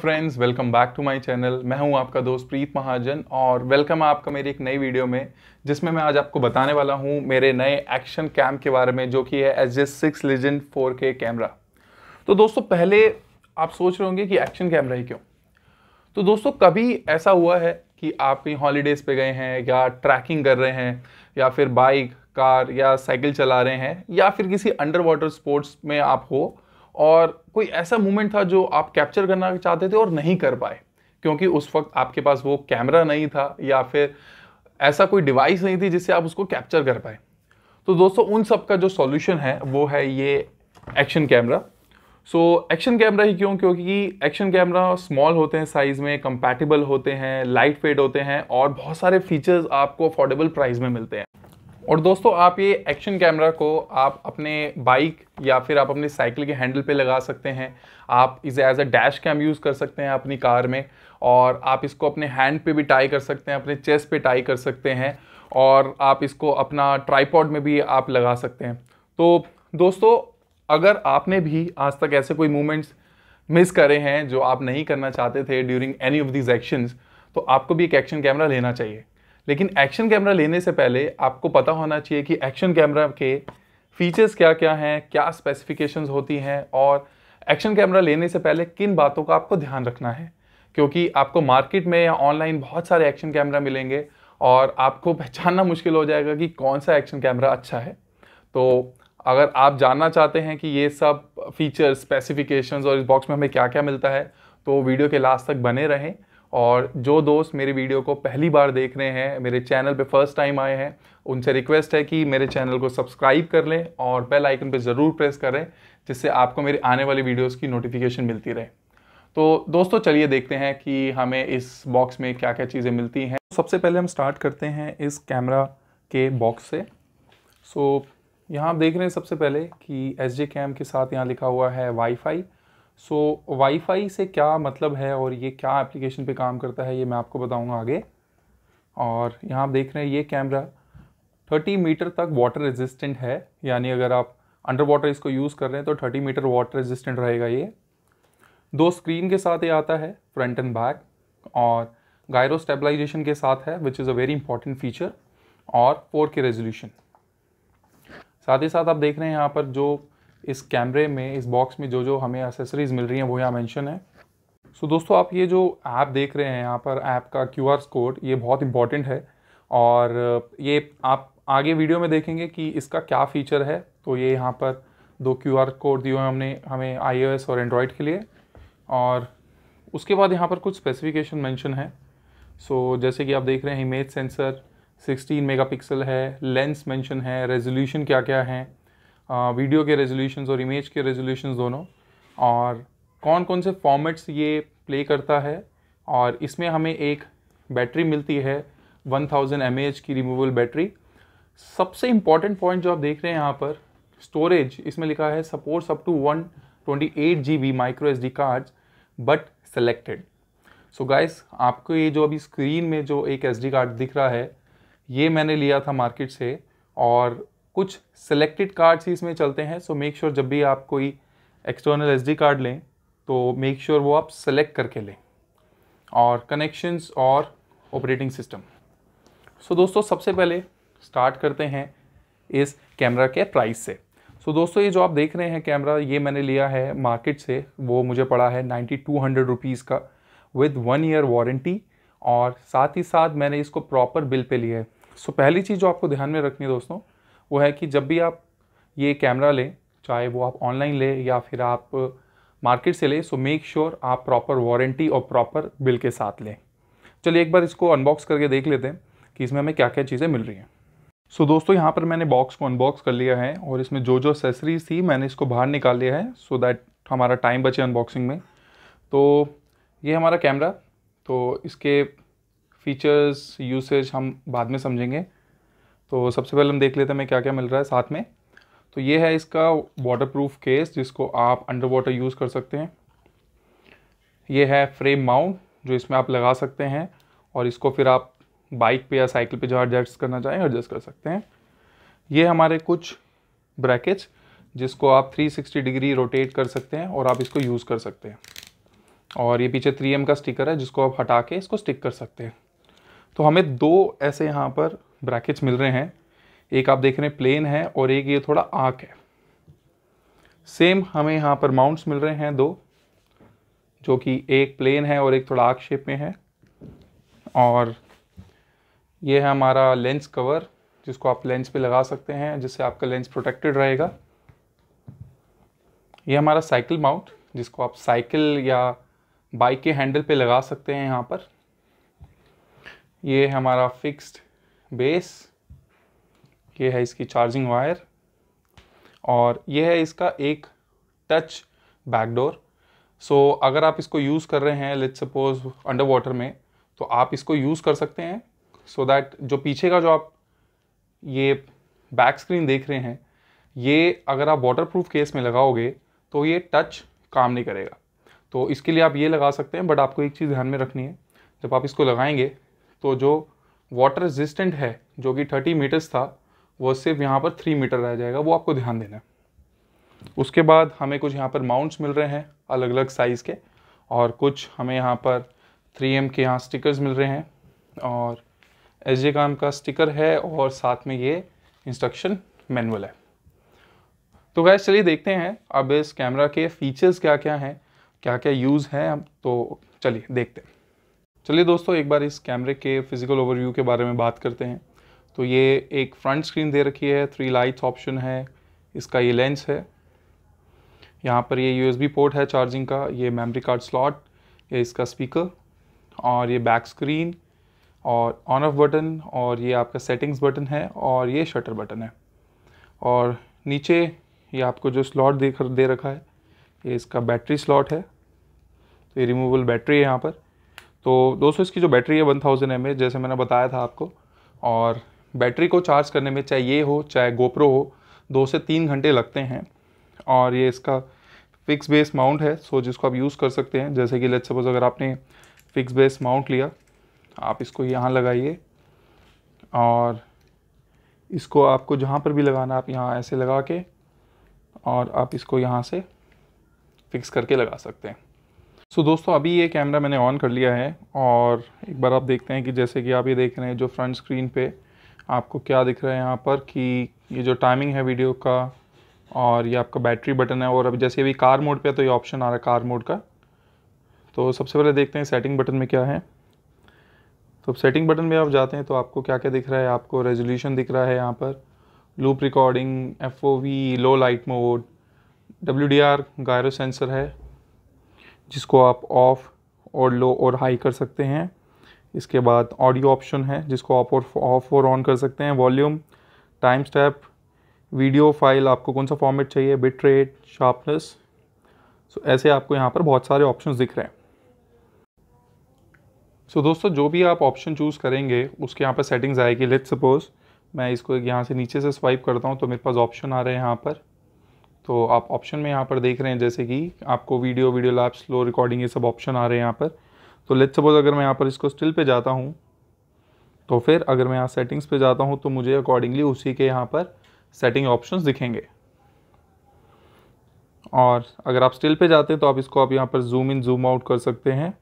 friends welcome back to my channel मैं हूं आपका दोस्त प्रीत महाजन और वेलकम है आपका मेरी एक नई वीडियो में जिसमें मैं आज आपको बताने वाला हूं मेरे नए एक्शन कैम के बारे में जो कि है H J six legend four के कैमरा तो दोस्तों पहले आप सोच रहे होंगे कि एक्शन कैमरा ही क्यों तो दोस्तों कभी ऐसा हुआ है कि आप कहीं हॉलीडेज़ पे गए हैं या ट्रैकिंग कर रहे हैं या फिर बाइक कार या साइकिल चला रहे हैं या फिर किसी अंडर वाटर स्पोर्ट्स में आप हो और कोई ऐसा मोमेंट था जो आप कैप्चर करना चाहते थे और नहीं कर पाए क्योंकि उस वक्त आपके पास वो कैमरा नहीं था या फिर ऐसा कोई डिवाइस नहीं थी जिससे आप उसको कैप्चर कर पाए तो दोस्तों उन सब का जो सॉल्यूशन है वो है ये action camera so action camera ही क्यों क्योंकि एक्शन कैमरा स्मॉल होते हैं साइज़ में कंपैटिबल होते हैं लाइट वेट होते हैं और बहुत सारे फीचर्स आपको अफोर्डेबल प्राइस में मिलते हैं और दोस्तों आप ये एक्शन कैमरा को आप अपने बाइक या फिर आप अपने साइकिल के हैंडल पे लगा सकते हैं आप इसे as a dash cam use कर सकते हैं अपनी कार में और आप इसको अपने हैंड पे भी टाई कर सकते हैं अपने चेस्ट पे टाई कर सकते हैं और आप इसको अपना ट्राईपॉड में भी आप लगा सकते हैं तो दोस्तों अगर आपने भी आज तक ऐसे कोई मूवमेंट्स मिस करे हैं जो आप नहीं करना चाहते थे during any of these actions तो आपको भी एक एक्शन कैमरा लेना चाहिए लेकिन एक्शन कैमरा लेने से पहले आपको पता होना चाहिए कि एक्शन कैमरा के फीचर्स क्या क्या हैं क्या स्पेसिफिकेशंस होती हैं और एक्शन कैमरा लेने से पहले किन बातों का आपको ध्यान रखना है क्योंकि आपको मार्केट में या ऑनलाइन बहुत सारे एक्शन कैमरा मिलेंगे और आपको पहचानना मुश्किल हो जाएगा कि कौन सा एक्शन कैमरा अच्छा है तो अगर आप जानना चाहते हैं कि ये सब फीचर्स स्पेसिफिकेशंस और इस बॉक्स में हमें क्या क्या मिलता है तो वीडियो के लास्ट तक बने रहें और जो दोस्त मेरे वीडियो को पहली बार देख रहे हैं मेरे चैनल पे फर्स्ट टाइम आए हैं उनसे रिक्वेस्ट है कि मेरे चैनल को सब्सक्राइब कर लें और बेल आइकन पे ज़रूर प्रेस करें जिससे आपको मेरे आने वाली वीडियोस की नोटिफिकेशन मिलती रहे तो दोस्तों चलिए देखते हैं कि हमें इस बॉक्स में क्या क्या चीज़ें मिलती हैं तो सबसे पहले हम स्टार्ट करते हैं इस कैमरा के बॉक्स से सो यहाँ आप देख रहे हैं सबसे पहले कि एस जे कैम के साथ यहाँ लिखा हुआ है वाईफाई सो so, वाईफाई से क्या मतलब है और ये क्या एप्लीकेशन पे काम करता है ये मैं आपको बताऊंगा आगे और यहाँ आप देख रहे हैं ये कैमरा 30 मीटर तक वाटर रेजिस्टेंट है यानी अगर आप अंडर वाटर इसको यूज़ कर रहे हैं तो 30 मीटर वाटर रेजिस्टेंट रहेगा ये दो स्क्रीन के साथ ये आता है फ्रंट एंड बैक और गायरो स्टेबलाइजेशन के साथ है which is a very important feature और फोर के रेजोल्यूशन साथ ही साथ आप देख रहे हैं यहाँ पर जो इस कैमरे में इस बॉक्स में जो जो हमें एसेसरीज़ मिल रही हैं वो यहाँ मेंशन है सो so, दोस्तों आप ये जो ऐप देख रहे हैं यहाँ पर ऐप का क्यू आर कोड ये बहुत इंपॉर्टेंट है और ये आप आगे वीडियो में देखेंगे कि इसका क्या फ़ीचर है तो ये यहाँ पर दो क्यू आर कोड दिए हुए हमने हमें आई और एंड्रॉयड के लिए और उसके बाद यहाँ पर कुछ स्पेसिफिकेशन मैंशन है सो so, जैसे कि आप देख रहे हैं इमेज सेंसर 16 मेगापिक्सल है लेंस मेंशन है रेजोल्यूशन क्या क्या है वीडियो के रेजोल्यूशन और इमेज के रेजोल्यूशन दोनों और कौन कौन से फॉर्मेट्स ये प्ले करता है और इसमें हमें एक बैटरी मिलती है 1000 थाउजेंड की रिमूवेबल बैटरी सबसे इम्पॉर्टेंट पॉइंट जो आप देख रहे हैं यहाँ पर स्टोरेज इसमें लिखा है supports up to one twenty eight G B micro S D cards but selected so guys आपको ये जो अभी स्क्रीन में जो एक एस डी कार्ड दिख रहा है ये मैंने लिया था मार्केट से और कुछ सिलेक्टेड कार्ड्स ही इसमें चलते हैं सो मेक श्योर जब भी आप कोई एक्सटर्नल एसडी कार्ड लें तो मेक श्योर sure वो आप सेलेक्ट करके लें और कनेक्शंस और ऑपरेटिंग सिस्टम सो दोस्तों सबसे पहले स्टार्ट करते हैं इस कैमरा के प्राइस से सो so, दोस्तों ये जो आप देख रहे हैं कैमरा ये मैंने लिया है मार्केट से वो मुझे पड़ा है नाइन्टी टू हंड्रेड रुपीज़ का विद वन ईयर वारंटी और साथ ही साथ मैंने इसको प्रॉपर बिल पे लिया है सो so, पहली चीज़ जो आपको ध्यान में रखनी है दोस्तों वो है कि जब भी आप ये कैमरा लें चाहे वो आप ऑनलाइन लें या फिर आप मार्केट से लें सो मेक श्योर आप प्रॉपर वारंटी और प्रॉपर बिल के साथ लें चलिए एक बार इसको अनबॉक्स करके देख लेते हैं कि इसमें हमें क्या क्या चीज़ें मिल रही हैं सो so, दोस्तों यहाँ पर मैंने बॉक्स को अनबॉक्स कर लिया है और इसमें जो जो एसेसरीज थी मैंने इसको बाहर निकाल लिया है सो so दैट हमारा टाइम बचे अनबॉक्सिंग में तो ये हमारा कैमरा तो इसके फीचर्स यूसेज हम बाद में समझेंगे तो सबसे पहले हम देख लेते हैं हमें क्या क्या मिल रहा है साथ में तो ये है इसका वाटरप्रूफ केस जिसको आप अंडर वाटर यूज़ कर सकते हैं ये है फ्रेम माउंट जो इसमें आप लगा सकते हैं और इसको फिर आप बाइक पे या साइकिल पे जहाँ एडजस्ट करना चाहें एडजस्ट कर सकते हैं ये हमारे कुछ ब्रैकेट्स जिसको आप 360 डिग्री रोटेट कर सकते हैं और आप इसको यूज़ कर सकते हैं और ये पीछे 3M का स्टिकर है जिसको आप हटा के इसको स्टिक कर सकते हैं तो हमें दो ऐसे यहाँ पर ब्रैकेट्स मिल रहे हैं एक आप देख रहे हैं प्लेन है और एक ये थोड़ा आँख है सेम हमें यहाँ पर माउंट्स मिल रहे हैं दो जो कि एक प्लेन है और एक थोड़ा आँख शेप में है और ये है हमारा लेंस कवर जिसको आप लेंस पे लगा सकते हैं जिससे आपका लेंस प्रोटेक्टेड रहेगा ये हमारा साइकिल माउंट जिसको आप साइकिल या बाइक के हैंडल पे लगा सकते हैं यहाँ पर ये हमारा फिक्स्ड बेस ये है इसकी चार्जिंग वायर और ये है इसका एक टच बैकडोर सो अगर आप इसको यूज़ कर रहे हैं लेट सपोज अंडर वाटर में तो आप इसको यूज़ कर सकते हैं सो so दैट जो पीछे का जो आप ये बैक स्क्रीन देख रहे हैं ये अगर आप वाटर प्रूफ केस में लगाओगे तो ये टच काम नहीं करेगा तो इसके लिए आप ये लगा सकते हैं बट आपको एक चीज़ ध्यान में रखनी है जब आप इसको लगाएंगे तो जो वाटर रेजिस्टेंट है जो कि थर्टी मीटर्स था वो सिर्फ यहाँ पर थ्री मीटर रह जाएगा वो आपको ध्यान देना है उसके बाद हमें कुछ यहाँ पर माउंट्स मिल रहे हैं अलग अलग साइज़ के और कुछ हमें यहाँ पर थ्री एम के यहाँ स्टिकर्स मिल रहे हैं और एस जे काम का स्टिकर है और साथ में ये इंस्ट्रक्शन मैनुअल है तो गैस चलिए देखते हैं अब इस कैमरा के फीचर्स क्या क्या हैं क्या क्या यूज़ हैं अब तो चलिए देखते हैं चलिए दोस्तों एक बार इस कैमरे के फिज़िकल ओवरव्यू के बारे में बात करते हैं तो ये एक फ्रंट स्क्रीन दे रखी है थ्री लाइट्स ऑप्शन है इसका ये लेंस है यहाँ पर ये यूएसबी पोर्ट है चार्जिंग का ये मेमोरी कार्ड स्लॉट ये इसका स्पीकर और ये बैक स्क्रीन और ऑन ऑफ बटन और ये आपका सेटिंग्स बटन है और ये शटर बटन है और नीचे ये आपको जो स्लॉट दे दे रखा है ये इसका बैटरी स्लॉट है तो ये रिमूवेबल बैटरी है यहाँ पर तो दोस्तों इसकी जो बैटरी है वन थाउजेंड एम जैसे मैंने बताया था आपको और बैटरी को चार्ज करने में चाहे ये हो चाहे गोप्रो हो दो से तीन घंटे लगते हैं और ये इसका फ़िक्स बेस माउंट है सो जिसको आप यूज़ कर सकते हैं जैसे कि लेट सपोज अगर आपने फ़िक्स बेस माउंट लिया आप इसको यहाँ लगाइए और इसको आपको जहाँ पर भी लगाना आप यहाँ ऐसे लगा के और आप इसको यहाँ से फ़िक्स करके लगा सकते हैं सो so, दोस्तों अभी ये कैमरा मैंने ऑन कर लिया है और एक बार आप देखते हैं कि जैसे कि आप ये देख रहे हैं जो फ्रंट स्क्रीन पे आपको क्या दिख रहा है यहाँ पर कि ये जो टाइमिंग है वीडियो का और ये आपका बैटरी बटन है और अब जैसे अभी कार मोड पे तो ये ऑप्शन आ रहा है कार मोड का तो सबसे पहले देखते हैं सेटिंग बटन में क्या है तो सेटिंग बटन में आप जाते हैं तो आपको क्या क्या दिख रहा है आपको रेजोल्यूशन दिख रहा है यहाँ पर loop recording F low light mode W D R gyro sensor है जिसको आप ऑफ़ और लो और हाई कर सकते हैं इसके बाद ऑडियो ऑप्शन है जिसको आप और ऑफ और ऑन कर सकते हैं volume time step video file आपको कौन सा फॉर्मेट चाहिए बिट रेट शार्पनेस सो ऐसे आपको यहाँ पर बहुत सारे ऑप्शन दिख रहे हैं सो so, दोस्तों जो भी आप ऑप्शन चूज़ करेंगे उसके यहाँ पर सेटिंग्स आएगी लेट सपोज़ मैं इसको यहाँ से नीचे से स्वाइप करता हूँ तो मेरे पास ऑप्शन आ रहे हैं यहाँ पर तो आप ऑप्शन में यहाँ पर देख रहे हैं जैसे कि आपको video video lab slow recording ये सब ऑप्शन आ रहे हैं यहाँ पर तो लेट सपोज अगर मैं यहाँ पर इसको स्टिल पे जाता हूँ तो फिर अगर मैं यहाँ सेटिंग्स पे जाता हूँ तो मुझे अकॉर्डिंगली उसी के यहाँ पर सेटिंग ऑप्शंस दिखेंगे और अगर आप स्टिल पे जाते हैं तो आप इसको आप यहाँ पर जूम इन जूम आउट कर सकते हैं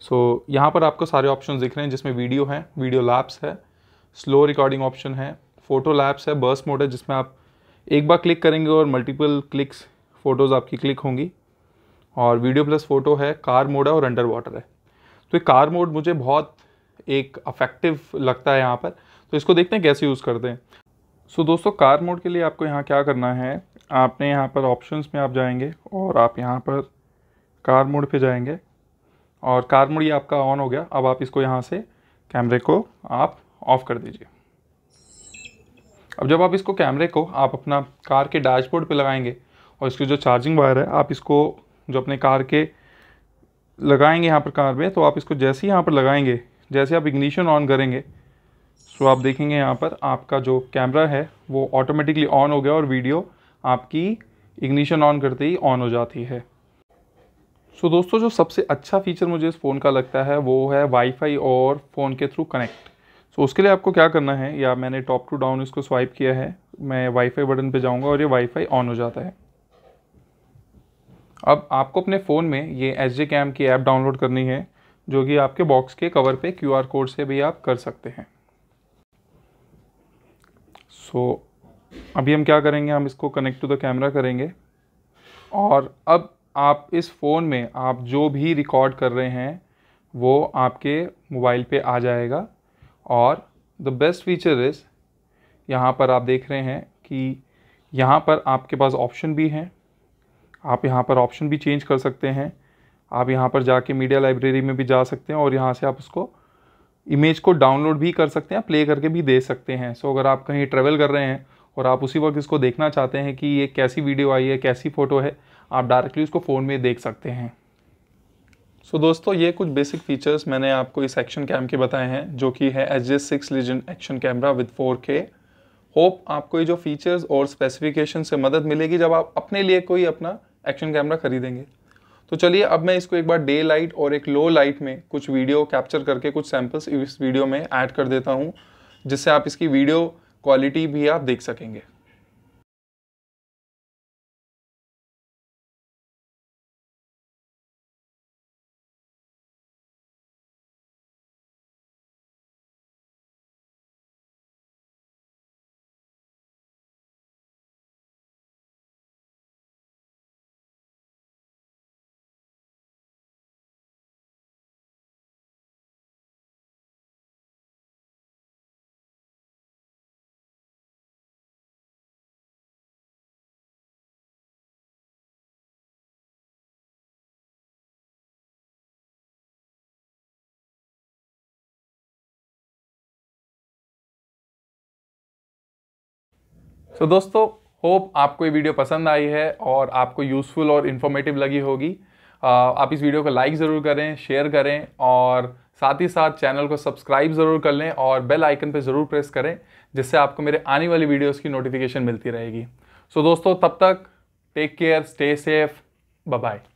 सो so, यहाँ पर आपको सारे ऑप्शन दिख रहे हैं जिसमें वीडियो है वीडियो लैब्स है स्लो रिकॉर्डिंग ऑप्शन है फ़ोटो लैब्स है बर्स मोड है जिसमें आप एक बार क्लिक करेंगे और मल्टीपल क्लिक्स फ़ोटोज़ आपकी क्लिक होंगी और वीडियो प्लस फ़ोटो है कार मोड है और अंडर वाटर है तो ये कार मोड मुझे बहुत एक अफेक्टिव लगता है यहाँ पर तो इसको देखते हैं कैसे यूज़ करते हैं सो so, दोस्तों कार मोड के लिए आपको यहाँ क्या करना है आपने यहाँ पर ऑप्शंस में आप जाएंगे और आप यहाँ पर कार मोड पे जाएंगे और कार मोड ये आपका ऑन हो गया अब आप इसको यहाँ से कैमरे को आप ऑफ़ कर दीजिए अब जब आप इसको कैमरे को आप अपना कार के डैशबोर्ड पे लगाएंगे और इसकी जो चार्जिंग वायर है आप इसको जो अपने कार के लगाएंगे यहाँ पर कार में तो आप इसको जैसे ही यहाँ पर लगाएंगे जैसे आप इग्निशन ऑन करेंगे सो आप देखेंगे यहाँ पर आपका जो कैमरा है वो ऑटोमेटिकली ऑन हो गया और वीडियो आपकी इग्निशन ऑन करते ही ऑन हो जाती है सो so, दोस्तों जो सबसे अच्छा फीचर मुझे इस फ़ोन का लगता है वो है वाईफाई और फ़ोन के थ्रू कनेक्ट सो so, उसके लिए आपको क्या करना है या मैंने टॉप टू डाउन इसको स्वाइप किया है मैं वाईफाई बटन पे जाऊंगा और ये वाईफाई ऑन हो जाता है अब आपको अपने फ़ोन में ये एस जे कैम की ऐप डाउनलोड करनी है जो कि आपके बॉक्स के कवर पे क्यू आर कोड से भी आप कर सकते हैं सो so, अभी हम क्या करेंगे हम इसको कनेक्ट टू द कैमरा करेंगे और अब आप इस फ़ोन में आप जो भी रिकॉर्ड कर रहे हैं वो आपके मोबाइल पे आ जाएगा और द बेस्ट फीचर इज़ यहाँ पर आप देख रहे हैं कि यहाँ पर आपके पास ऑप्शन भी हैं आप यहाँ पर ऑप्शन भी चेंज कर सकते हैं आप यहाँ पर जाके मीडिया लाइब्रेरी में भी जा सकते हैं और यहाँ से आप उसको इमेज को डाउनलोड भी कर सकते हैं प्ले करके भी दे सकते हैं सो अगर आप कहीं ट्रेवल कर रहे हैं और आप उसी वक्त इसको देखना चाहते हैं कि ये कैसी वीडियो आई है कैसी फ़ोटो है आप डायरेक्टली उसको फ़ोन में देख सकते हैं सो so, दोस्तों ये कुछ बेसिक फीचर्स मैंने आपको इस एक्शन कैम के बताए हैं जो कि है H J six legend action camera with four K hope आपको ये जो फीचर्स और स्पेसिफिकेशन से मदद मिलेगी जब आप अपने लिए कोई अपना एक्शन कैमरा खरीदेंगे तो चलिए अब मैं इसको एक बार डे लाइट और एक लो लाइट में कुछ वीडियो कैप्चर करके कुछ सैम्पल्स इस वीडियो में ऐड कर देता हूँ जिससे आप इसकी वीडियो क्वालिटी भी आप देख सकेंगे सो so, दोस्तों होप आपको ये वीडियो पसंद आई है और आपको यूज़फुल और इन्फॉर्मेटिव लगी होगी आप इस वीडियो को लाइक ज़रूर करें शेयर करें और साथ ही साथ चैनल को सब्सक्राइब ज़रूर कर लें और बेल आइकन पर ज़रूर प्रेस करें जिससे आपको मेरे आने वाली वीडियोज़ की नोटिफिकेशन मिलती रहेगी सो so, दोस्तों तब तक take care stay safe bye